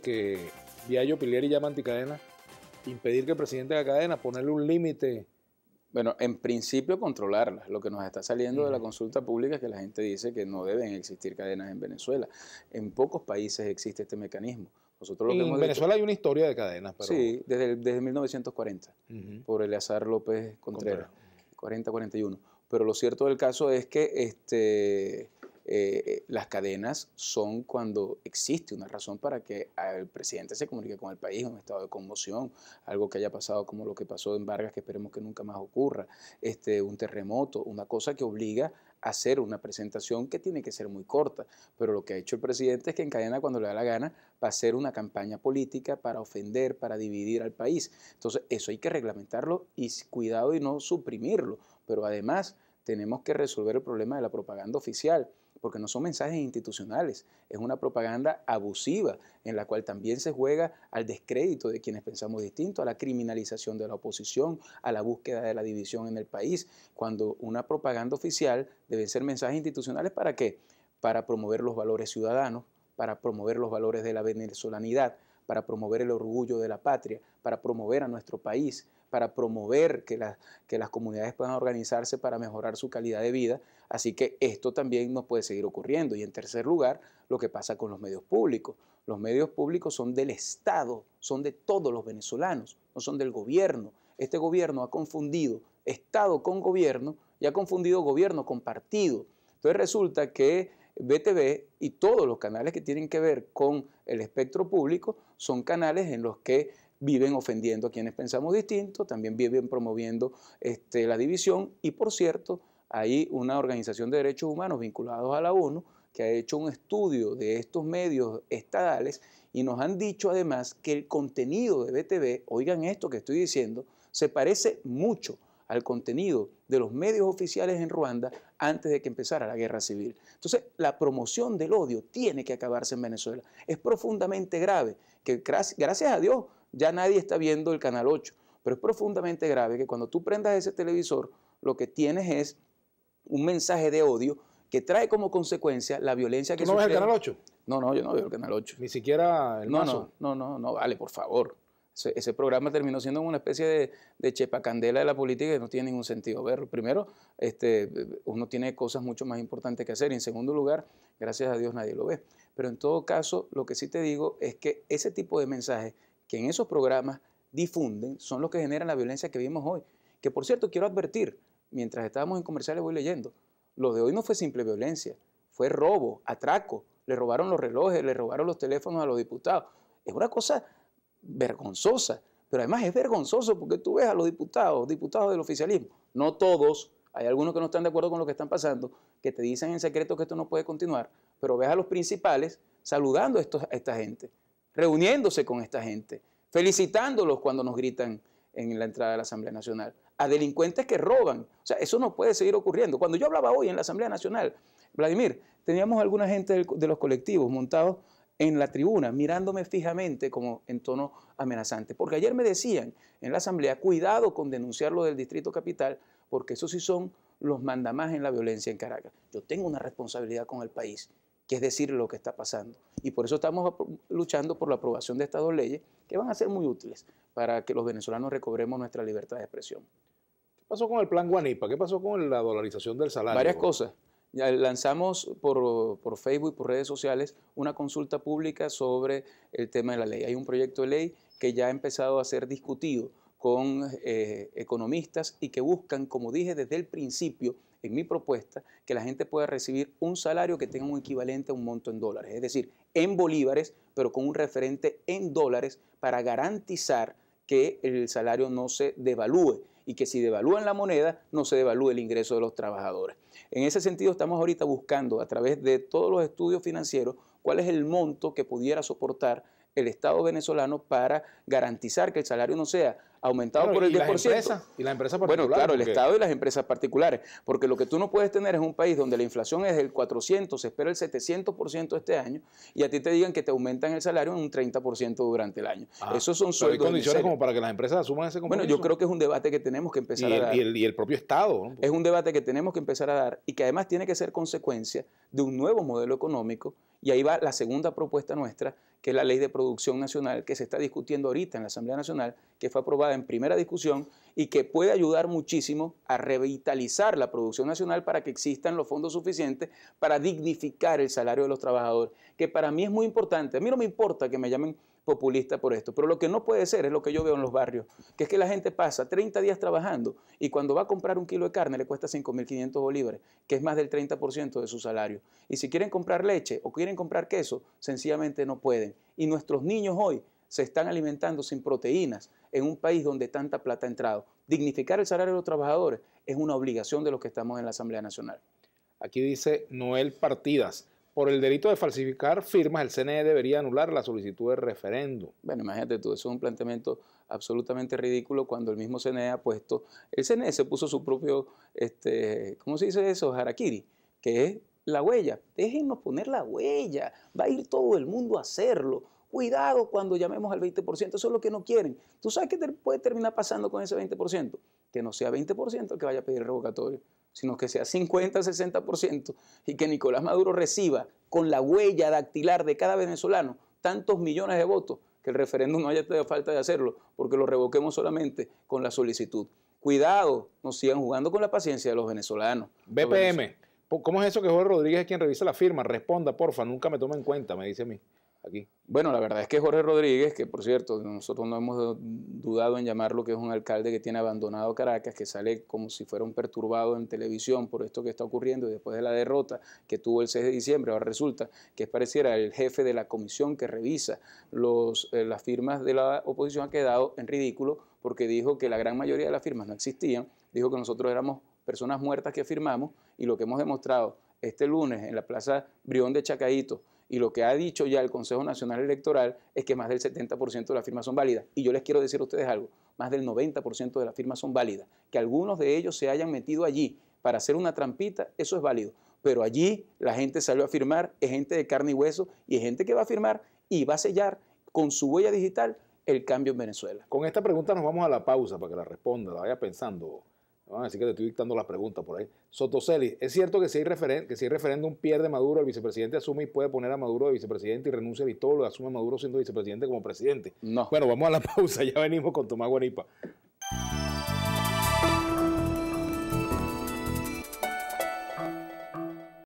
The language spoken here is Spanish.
que Diallo Pilieri llama anticadena, impedir que el presidente haga cadena, ponerle un límite. Bueno, en principio controlarlas. Lo que nos está saliendo de la consulta pública es que la gente dice que no deben existir cadenas en Venezuela. En pocos países existe este mecanismo. Nosotros en Venezuela hay una historia de cadenas, pero... Sí, desde, desde 1940, por Eleazar López Contreras, Contreras. 40-41. Pero lo cierto del caso es que este, eh, eh, las cadenas son cuando existe una razón para que el presidente se comunique con el país, un estado de conmoción, algo que haya pasado como lo que pasó en Vargas, que esperemos que nunca más ocurra, este, un terremoto, una cosa que obliga a hacer una presentación que tiene que ser muy corta, pero lo que ha hecho el presidente es que encadena cuando le da la gana para hacer una campaña política, para ofender, para dividir al país. Entonces, eso hay que reglamentarlo y cuidado y no suprimirlo, pero además tenemos que resolver el problema de la propaganda oficial porque no son mensajes institucionales, es una propaganda abusiva en la cual también se juega al descrédito de quienes pensamos distinto, a la criminalización de la oposición, a la búsqueda de la división en el país, cuando una propaganda oficial debe ser mensajes institucionales para qué? Para promover los valores ciudadanos, para promover los valores de la venezolanidad, para promover el orgullo de la patria, para promover a nuestro país, para promover que, que las comunidades puedan organizarse para mejorar su calidad de vida. Así que esto también nos puede seguir ocurriendo. Y en tercer lugar, lo que pasa con los medios públicos. Los medios públicos son del Estado, son de todos los venezolanos, no son del gobierno. Este gobierno ha confundido Estado con gobierno y ha confundido gobierno con partido. Entonces resulta que BTV y todos los canales que tienen que ver con el espectro público son canales en los que viven ofendiendo a quienes pensamos distinto, también viven promoviendo este, la división y por cierto, hay una organización de derechos humanos vinculados a la ONU que ha hecho un estudio de estos medios estadales y nos han dicho además que el contenido de BTV, oigan esto que estoy diciendo, se parece mucho al contenido de los medios oficiales en Ruanda antes de que empezara la guerra civil. Entonces, la promoción del odio tiene que acabarse en Venezuela. Es profundamente grave que gracias a Dios ya nadie está viendo el canal 8, pero es profundamente grave que cuando tú prendas ese televisor, lo que tienes es un mensaje de odio que trae como consecuencia la violencia que se. no ves el canal 8? No, no, yo no veo el canal 8. Ni siquiera el no, No, no, no, no, vale, por favor. Ese, programa terminó siendo una especie de, chepa candela de la política que no tiene ningún sentido verlo. Primero, este, uno tiene cosas mucho más importantes que hacer y en segundo lugar, gracias a Dios nadie lo ve. Pero en todo caso, lo que sí te digo es que ese tipo de mensajes que en esos programas difunden son los que generan la violencia que vimos hoy. Que por cierto, quiero advertir, mientras estábamos en comerciales voy leyendo, lo de hoy no fue simple violencia, fue robo, atraco, le robaron los relojes, le robaron los teléfonos a los diputados. Es una cosa vergonzosa, pero además es vergonzoso porque tú ves a los diputados, diputados del oficialismo, no todos, hay algunos que no están de acuerdo con lo que están pasando, que te dicen en secreto que esto no puede continuar, pero ves a los principales saludando a, a esta gente reuniéndose con esta gente, felicitándolos cuando nos gritan en la entrada de la Asamblea Nacional, a delincuentes que roban. O sea, eso no puede seguir ocurriendo. Cuando yo hablaba hoy en la Asamblea Nacional, Vladimir, teníamos alguna gente de los colectivos montados en la tribuna, mirándome fijamente como en tono amenazante. Porque ayer me decían en la Asamblea, cuidado con denunciar lo del Distrito Capital, porque eso sí son los mandamás en la violencia en Caracas. Yo tengo una responsabilidad con el país es decir lo que está pasando. Y por eso estamos luchando por la aprobación de estas dos leyes que van a ser muy útiles para que los venezolanos recobremos nuestra libertad de expresión. ¿Qué pasó con el plan Guanipa? ¿Qué pasó con la dolarización del salario? Varias cosas. Ya lanzamos por, Facebook y por redes sociales una consulta pública sobre el tema de la ley. Hay un proyecto de ley que ya ha empezado a ser discutido con eh, economistas y que buscan, como dije desde el principio, en mi propuesta, que la gente pueda recibir un salario que tenga un equivalente a un monto en dólares, es decir, en bolívares, pero con un referente en dólares para garantizar que el salario no se devalúe y que si devalúan la moneda, no se devalúe el ingreso de los trabajadores. En ese sentido, estamos ahorita buscando a través de todos los estudios financieros cuál es el monto que pudiera soportar el Estado venezolano para garantizar que el salario no sea aumentado por el 10%. y las empresas particulares. Bueno, claro, el Estado y las empresas particulares, porque lo que tú no puedes tener es un país donde la inflación es del 400, se espera el 700% este año, y a ti te digan que te aumentan el salario en un 30% durante el año. Ah, Esos son sueldos. hay condiciones como para que las empresas asuman ese compromiso. Bueno, yo creo que es un debate que tenemos que empezar a dar. Y el, propio Estado. Es un debate que tenemos que empezar a dar y que además tiene que ser consecuencia de un nuevo modelo económico, y ahí va la segunda propuesta nuestra, que es la ley de producción nacional que se está discutiendo ahorita en la Asamblea Nacional, que fue aprobada en primera discusión y que puede ayudar muchísimo a revitalizar la producción nacional para que existan los fondos suficientes para dignificar el salario de los trabajadores, que para mí es muy importante. A mí no me importa que me llamen populista por esto, pero lo que no puede ser es lo que yo veo en los barrios, que es que la gente pasa 30 días trabajando y cuando va a comprar un kilo de carne le cuesta 5.500 bolívares, que es más del 30% de su salario. Y si quieren comprar leche o quieren comprar queso, sencillamente no pueden. Y nuestros niños hoy se están alimentando sin proteínas en un país donde tanta plata ha entrado. Dignificar el salario de los trabajadores es una obligación de los que estamos en la Asamblea Nacional. Aquí dice Noel Partidas. Por el delito de falsificar firmas, el CNE debería anular la solicitud de referéndum. Bueno, imagínate tú, eso es un planteamiento absolutamente ridículo cuando el mismo CNE ha puesto, el CNE se puso su propio, este, ¿cómo se dice eso? Harakiri, que es la huella. Déjennos poner la huella. Va a ir todo el mundo a hacerlo. Cuidado cuando llamemos al 20%, eso es lo que no quieren. ¿Tú sabes qué puede terminar pasando con ese 20%? Que no sea 20% el que vaya a pedir revocatorio, sino que sea 50, 60% y que Nicolás Maduro reciba con la huella dactilar de cada venezolano tantos millones de votos que el referéndum no haya tenido falta de hacerlo, porque lo revoquemos solamente con la solicitud. Cuidado, nos sigan jugando con la paciencia de los venezolanos. BPM. ¿Cómo es eso que Jorge Rodríguez es quien revisa la firma? Responda, porfa, nunca me tome en cuenta, me dice a mí. Aquí. Bueno, la verdad es que Jorge Rodríguez, que por cierto, nosotros no hemos dudado en llamarlo que es un alcalde que tiene abandonado Caracas, que sale como si fuera un perturbado en televisión por esto que está ocurriendo y después de la derrota que tuvo el 6 de diciembre, ahora resulta que es pareciera el jefe de la comisión que revisa eh, las firmas de la oposición ha quedado en ridículo porque dijo que la gran mayoría de las firmas no existían, dijo que nosotros éramos personas muertas que firmamos y lo que hemos demostrado este lunes en la Plaza Brión de Chacaito y lo que ha dicho ya el Consejo Nacional Electoral es que más del 70% de las firmas son válidas. Y yo les quiero decir a ustedes algo, más del 90% de las firmas son válidas. Que algunos de ellos se hayan metido allí para hacer una trampita, eso es válido. Pero allí la gente salió a firmar, es gente de carne y hueso y es gente que va a firmar y va a sellar con su huella digital el cambio en Venezuela. Con esta pregunta nos vamos a la pausa para que la responda, la vaya pensando. Ah, así que te estoy dictando la pregunta por ahí. sotoceli ¿es cierto que si, hay que si referéndum pierde Maduro, el vicepresidente asume y puede poner a Maduro de vicepresidente y renuncia a lo asume Maduro siendo vicepresidente como presidente? No. Bueno, vamos a la pausa, ya venimos con Tomás Guanipa.